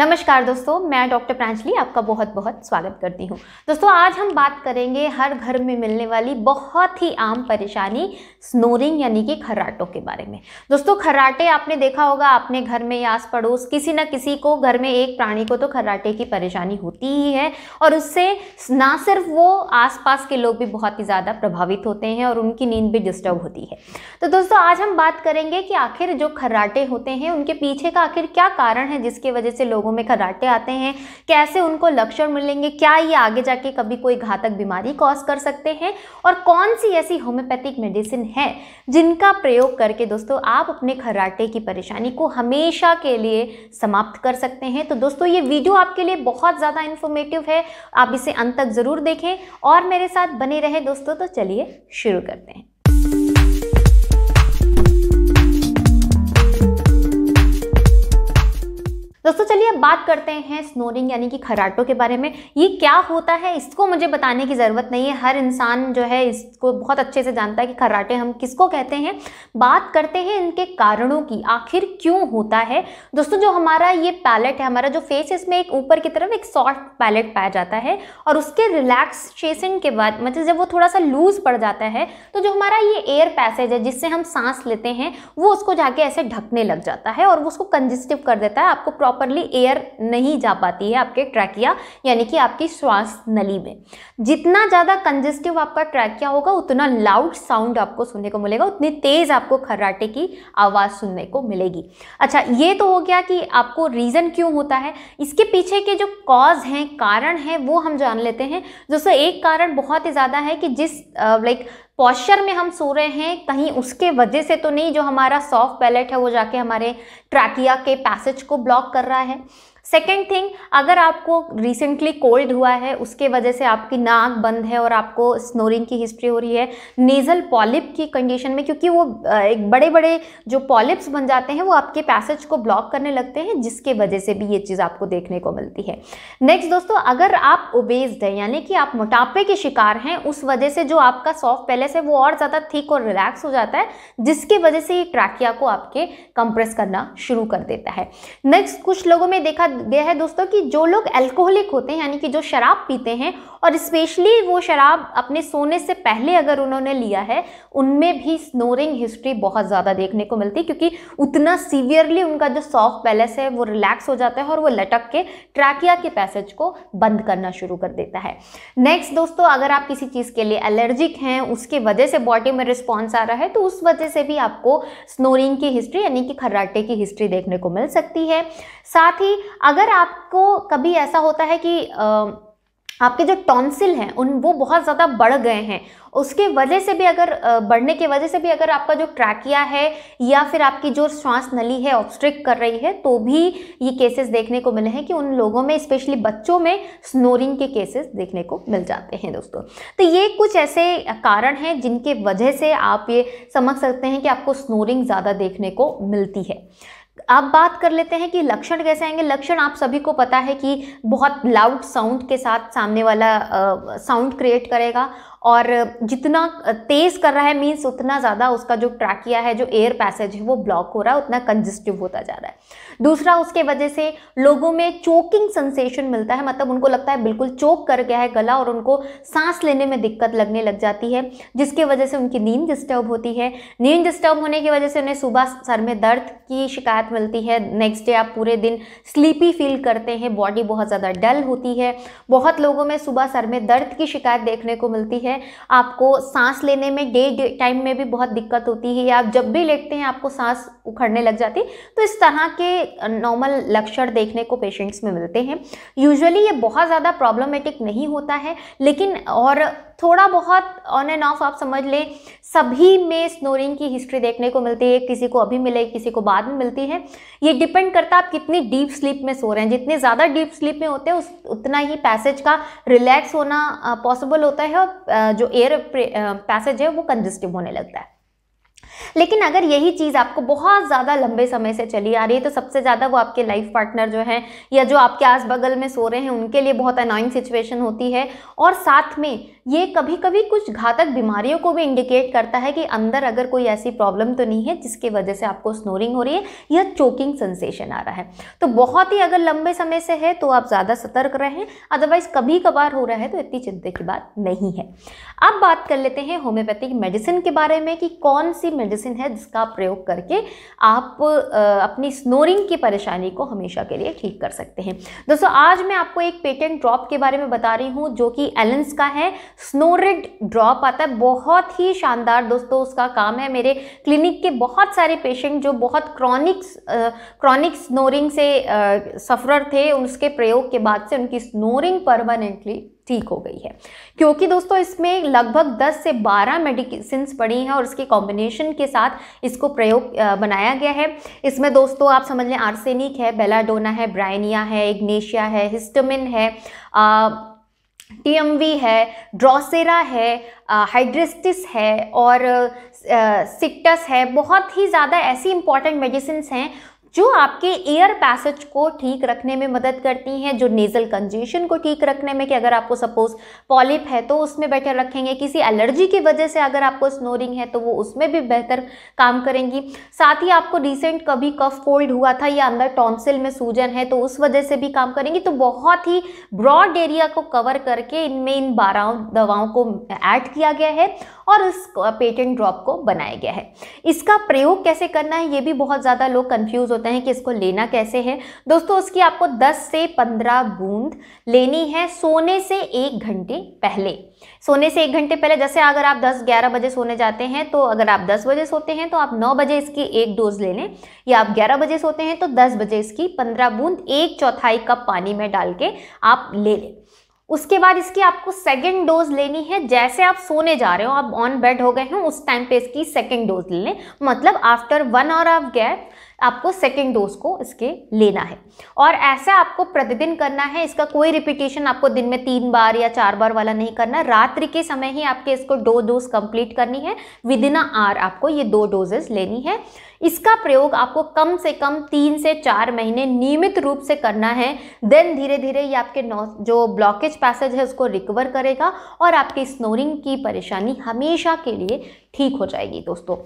नमस्कार दोस्तों मैं डॉक्टर प्रांजलि आपका बहुत बहुत स्वागत करती हूँ दोस्तों आज हम बात करेंगे हर घर में मिलने वाली बहुत ही आम परेशानी स्नोरिंग यानी कि खर्राटों के बारे में दोस्तों खर्राटे आपने देखा होगा आपने घर में या आस पड़ोस किसी न किसी को घर में एक प्राणी को तो खर्राटे की परेशानी होती ही है और उससे ना सिर्फ वो आसपास के लोग भी बहुत ही ज़्यादा प्रभावित होते हैं और उनकी नींद भी डिस्टर्ब होती है तो दोस्तों आज हम बात करेंगे कि आखिर जो खर्राटे होते हैं उनके पीछे का आखिर क्या कारण है जिसके वजह से लोगों लोगों में खराटे आते हैं कैसे उनको लक्षण मिलेंगे क्या ये आगे जाके कभी कोई घातक बीमारी कॉज कर सकते हैं और कौन सी ऐसी होम्योपैथिक मेडिसिन है जिनका प्रयोग करके दोस्तों आप अपने खराटे की परेशानी को हमेशा के लिए समाप्त कर सकते हैं तो दोस्तों ये वीडियो आपके लिए बहुत ज़्यादा इन्फॉर्मेटिव है आप इसे अंत तक ज़रूर देखें और मेरे साथ बने रहे दोस्तों तो चलिए शुरू करते हैं दोस्तों चलिए अब बात करते हैं स्नोरिंग यानी कि खराटों के बारे में ये क्या होता है इसको मुझे बताने की ज़रूरत नहीं है हर इंसान जो है इसको बहुत अच्छे से जानता है कि खराटे हम किसको कहते हैं बात करते हैं इनके कारणों की आखिर क्यों होता है दोस्तों जो हमारा ये पैलेट है हमारा जो फेस है इसमें एक ऊपर की तरफ एक सॉफ्ट पैलेट पाया जाता है और उसके रिलैक्सेशन के बाद मतलब जब वो थोड़ा सा लूज़ पड़ जाता है तो जो हमारा ये एयर पैसेज है जिससे हम सांस लेते हैं वो उसको जाके ऐसे ढकने लग जाता है और वो उसको कंजेस्टिव कर देता है आपको प्रॉपर प्रॉपरली एयर नहीं जा पाती है आपके ट्रैकिया यानी कि आपकी श्वास नली में जितना ज़्यादा कंजेस्टिव आपका ट्रैकिया होगा उतना लाउड साउंड आपको सुनने को मिलेगा उतनी तेज़ आपको खर्राटे की आवाज़ सुनने को मिलेगी अच्छा ये तो हो गया कि आपको रीज़न क्यों होता है इसके पीछे के जो कॉज हैं कारण हैं वो हम जान लेते हैं जैसे एक कारण बहुत ही ज़्यादा है कि जिस लाइक पॉस्चर में हम सो रहे हैं कहीं उसके वजह से तो नहीं जो हमारा सॉफ्ट पैलेट है वो जाके हमारे ट्रैकिया के पैसेज को ब्लॉक कर रहा है सेकेंड थिंग अगर आपको रिसेंटली कोल्ड हुआ है उसके वजह से आपकी नाक बंद है और आपको स्नोरिंग की हिस्ट्री हो रही है नेज़ल पॉलिप की कंडीशन में क्योंकि वो एक बड़े बड़े जो पॉलिप्स बन जाते हैं वो आपके पैसेज को ब्लॉक करने लगते हैं जिसके वजह से भी ये चीज़ आपको देखने को मिलती है नेक्स्ट दोस्तों अगर आप ओबेस्ड हैं यानी कि आप मोटापे के शिकार हैं उस वजह से जो आपका सॉफ्ट पैलेस है वो और ज़्यादा थिक और रिलैक्स हो जाता है जिसकी वजह से ये ट्रैकिया को आपके कंप्रेस करना शुरू कर देता है नेक्स्ट कुछ लोगों में देखा दिया है दोस्तों कि जो लोग अल्कोहलिक होते हैं यानी कि जो शराब पीते हैं और स्पेशली वो शराब अपने सोने से पहले अगर उन्होंने लिया है उनमें भी स्नोरिंग हिस्ट्री बहुत ज़्यादा देखने को मिलती है क्योंकि उतना सीवियरली उनका जो सॉफ्ट पैलेस है वो रिलैक्स हो जाता है और वो लटक के ट्रैकिया के पैसेज को बंद करना शुरू कर देता है नेक्स्ट दोस्तों अगर आप किसी चीज़ के लिए एलर्जिक हैं उसके वजह से बॉडी में रिस्पॉन्स आ रहा है तो उस वजह से भी आपको स्नोरिंग की हिस्ट्री यानी कि खर्राटे की हिस्ट्री देखने को मिल सकती है साथ ही अगर आपको कभी ऐसा होता है कि आपके जो टॉन्सिल हैं उन वो बहुत ज़्यादा बढ़ गए हैं उसके वजह से भी अगर बढ़ने की वजह से भी अगर आपका जो ट्रैकिया है या फिर आपकी जो श्वास नली है ऑब्स्ट्रिक्ट कर रही है तो भी ये केसेस देखने को मिले हैं कि उन लोगों में स्पेशली बच्चों में स्नोरिंग के केसेस देखने को मिल जाते हैं दोस्तों तो ये कुछ ऐसे कारण हैं जिनके वजह से आप ये समझ सकते हैं कि आपको स्नोरिंग ज़्यादा देखने को मिलती है अब बात कर लेते हैं कि लक्षण कैसे आएंगे लक्षण आप सभी को पता है कि बहुत लाउड साउंड के साथ सामने वाला साउंड क्रिएट करेगा और जितना तेज़ कर रहा है मीन्स उतना ज़्यादा उसका जो ट्रैकिया है जो एयर पैसेज है वो ब्लॉक हो रहा है उतना कंजेस्टिव होता जा रहा है दूसरा उसके वजह से लोगों में चोकिंग सेंसेशन मिलता है मतलब उनको लगता है बिल्कुल चोक कर गया है गला और उनको सांस लेने में दिक्कत लगने लग जाती है जिसकी वजह से उनकी नींद डिस्टर्ब होती है नींद डिस्टर्ब होने की वजह से उन्हें सुबह सर में दर्द की शिकायत मिलती है नेक्स्ट डे आप पूरे दिन स्लीपी फील करते हैं बॉडी बहुत ज़्यादा डल होती है बहुत लोगों में सुबह सर में दर्द की शिकायत देखने को मिलती है है आपको सांस लेने में डे टाइम में भी बहुत दिक्कत होती है या आप जब भी लेटते हैं आपको सांस उखड़ने लग जाती तो इस तरह के नॉर्मल लक्षण देखने को पेशेंट्स में मिलते हैं यूजुअली ये बहुत ज़्यादा प्रॉब्लमेटिक नहीं होता है लेकिन और थोड़ा बहुत ऑन एंड ऑफ आप समझ लें सभी में स्नोरिंग की हिस्ट्री देखने को मिलती है किसी को अभी मिले किसी को बाद में मिलती है ये डिपेंड करता है आप कितनी डीप स्लीप में सो रहे हैं जितने ज़्यादा डीप स्लीप में होते हैं उस उतना ही पैसेज का रिलैक्स होना पॉसिबल होता है और जो एयर पैसेज है वो कंजेस्टिव होने लगता है लेकिन अगर यही चीज़ आपको बहुत ज़्यादा लंबे समय से चली आ रही है तो सबसे ज़्यादा वो आपके लाइफ पार्टनर जो हैं या जो आपके आस बगल में सो रहे हैं उनके लिए बहुत अनॉइंग सिचुएशन होती है और साथ में ये कभी कभी कुछ घातक बीमारियों को भी इंडिकेट करता है कि अंदर अगर कोई ऐसी प्रॉब्लम तो नहीं है जिसकी वजह से आपको स्नोरिंग हो रही है या चोकिंग सेंसेशन आ रहा है तो बहुत ही अगर लंबे समय से है तो आप ज़्यादा सतर्क रहें अदरवाइज कभी कभार हो रहा है तो इतनी चिंता की बात नहीं है अब बात कर लेते हैं होम्योपैथिक मेडिसिन के बारे में कि कौन सी मेडिसिन है जिसका प्रयोग करके आप अपनी स्नोरिंग की परेशानी को हमेशा के लिए ठीक कर सकते हैं दोस्तों आज मैं आपको एक पेटेंट ड्रॉप के बारे में बता रही हूँ जो कि एलेंस का है स्नोरिड ड्रॉप आता है बहुत ही शानदार दोस्तों उसका काम है मेरे क्लिनिक के बहुत सारे पेशेंट जो बहुत क्रॉनिक क्रॉनिक स्नोरिंग से सफरर थे उसके प्रयोग के बाद से उनकी स्नोरिंग परमानेंटली ठीक हो गई है क्योंकि दोस्तों इसमें लगभग 10 से 12 मेडिसिन पड़ी हैं और इसके कॉम्बिनेशन के साथ इसको प्रयोग बनाया गया है इसमें दोस्तों आप समझ लें आर्सेनिक है बेलाडोना है ब्राइनिया है इग्नेशिया है हिस्टमिन है आ, टीएमवी है ड्रोसेरा है हाइड्रिस्टिस है और सिक्टस है बहुत ही ज़्यादा ऐसी इंपॉर्टेंट मेडिसिन हैं जो आपके एयर पैसेज को ठीक रखने में मदद करती हैं जो नेजल कंजेशन को ठीक रखने में कि अगर आपको सपोज पॉलिप है तो उसमें बेटर रखेंगे किसी एलर्जी की वजह से अगर आपको स्नोरिंग है तो वो उसमें भी बेहतर काम करेंगी साथ ही आपको रिसेंट कभी कफ कोल्ड हुआ था या अंदर टॉन्सिल में सूजन है तो उस वजह से भी काम करेंगी तो बहुत ही ब्रॉड एरिया को कवर करके इनमें इन बारह दवाओं को ऐड किया गया है और उस पेटेंट ड्रॉप को बनाया गया है इसका प्रयोग कैसे करना है ये भी बहुत ज़्यादा लोग कन्फ्यूज़ हो होता है कि इसको लेना कैसे है दोस्तों उसकी आपको 10 से 15 बूंद लेनी है सोने से एक घंटे पहले सोने से एक घंटे पहले जैसे अगर आप 10-11 बजे सोने जाते हैं तो अगर आप 10 बजे सोते हैं तो आप 9 बजे इसकी एक डोज ले लें या आप 11 बजे सोते हैं तो 10 बजे इसकी 15 बूंद एक चौथाई कप पानी में डाल के आप ले लें उसके बाद इसकी आपको सेकेंड डोज लेनी है जैसे आप सोने जा रहे हो आप ऑन बेड हो गए हो उस टाइम पे इसकी सेकेंड डोज ले लें मतलब after one hour of gap आपको सेकेंड डोज को इसके लेना है और ऐसा आपको प्रतिदिन करना है इसका कोई रिपीटेशन आपको दिन में तीन बार या चार बार वाला नहीं करना रात्रि के समय ही आपके इसको दो डोज कंप्लीट करनी है विद इन अ आर आपको ये दो डोजेस लेनी है इसका प्रयोग आपको कम से कम तीन से चार महीने नियमित रूप से करना है देन धीरे धीरे ये आपके जो ब्लॉकेज पैसेज है उसको रिकवर करेगा और आपकी स्नोरिंग की परेशानी हमेशा के लिए ठीक हो जाएगी दोस्तों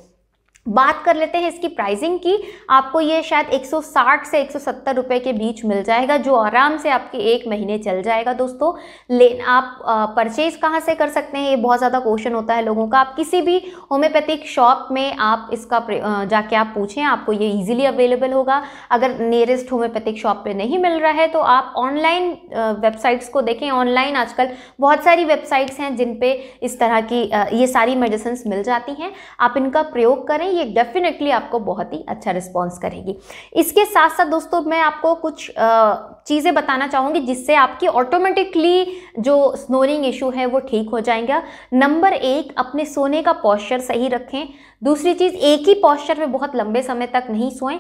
बात कर लेते हैं इसकी प्राइसिंग की आपको ये शायद 160 से 170 रुपए के बीच मिल जाएगा जो आराम से आपके एक महीने चल जाएगा दोस्तों ले आप परचेज कहाँ से कर सकते हैं ये बहुत ज़्यादा क्वेश्चन होता है लोगों का आप किसी भी होम्योपैथिक शॉप में आप इसका जाके आप पूछें आपको ये ईजिली अवेलेबल होगा अगर नियरेस्ट होम्योपैथिक शॉप पर नहीं मिल रहा है तो आप ऑनलाइन वेबसाइट्स को देखें ऑनलाइन आजकल बहुत सारी वेबसाइट्स हैं जिन पर इस तरह की ये सारी मेडिसन्स मिल जाती हैं आप इनका प्रयोग करें ये डेफिनेटली आपको बहुत ही अच्छा रिस्पॉन्स करेगी इसके साथ साथ दोस्तों मैं आपको कुछ चीज़ें बताना चाहूँगी जिससे आपकी ऑटोमेटिकली जो स्नोरिंग इशू है वो ठीक हो जाएगा नंबर एक अपने सोने का पॉस्चर सही रखें दूसरी चीज़ एक ही पॉस्चर में बहुत लंबे समय तक नहीं सोएं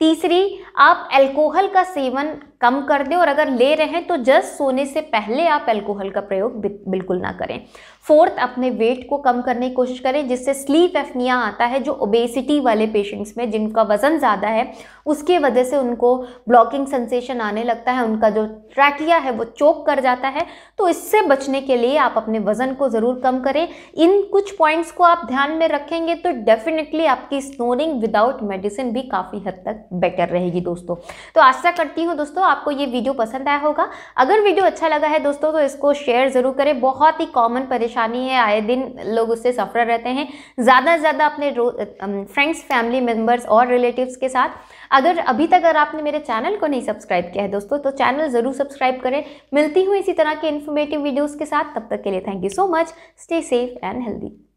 तीसरी आप अल्कोहल का सेवन कम कर दें और अगर ले रहे हैं तो जस्ट सोने से पहले आप एल्कोहल का प्रयोग बिल्कुल ना करें फोर्थ अपने वेट को कम करने की कोशिश करें जिससे स्लीप एफनिया आता है जो ओबेसिटी वाले पेशेंट्स में जिनका वजन ज़्यादा है उसके वजह से उनको ब्लॉकिंग सेंसेशन आने लगता है उनका जो ट्रैकिया है वो चोक कर जाता है तो इससे बचने के लिए आप अपने वजन को ज़रूर कम करें इन कुछ पॉइंट्स को आप ध्यान में रखेंगे तो डेफिनेटली आपकी स्नोरिंग विदाउट मेडिसिन भी काफ़ी हद तक बेटर रहेगी दोस्तों तो आशा करती हूँ दोस्तों आपको ये वीडियो पसंद आया होगा अगर वीडियो अच्छा लगा है दोस्तों तो इसको शेयर ज़रूर करें बहुत ही कॉमन परेशानी है आए दिन लोग उससे सफ़र रहते हैं ज़्यादा से ज़्यादा अपने फ्रेंड्स फैमिली मेम्बर्स और रिलेटिव्स के साथ अगर अभी तक अगर आपने मेरे चैनल को नहीं सब्सक्राइब किया है दोस्तों तो चैनल ज़रूर सब्सक्राइब करें मिलती हूँ इसी तरह के इन्फॉर्मेटिव वीडियोज़ के साथ तब तक के लिए thank you so much stay safe and healthy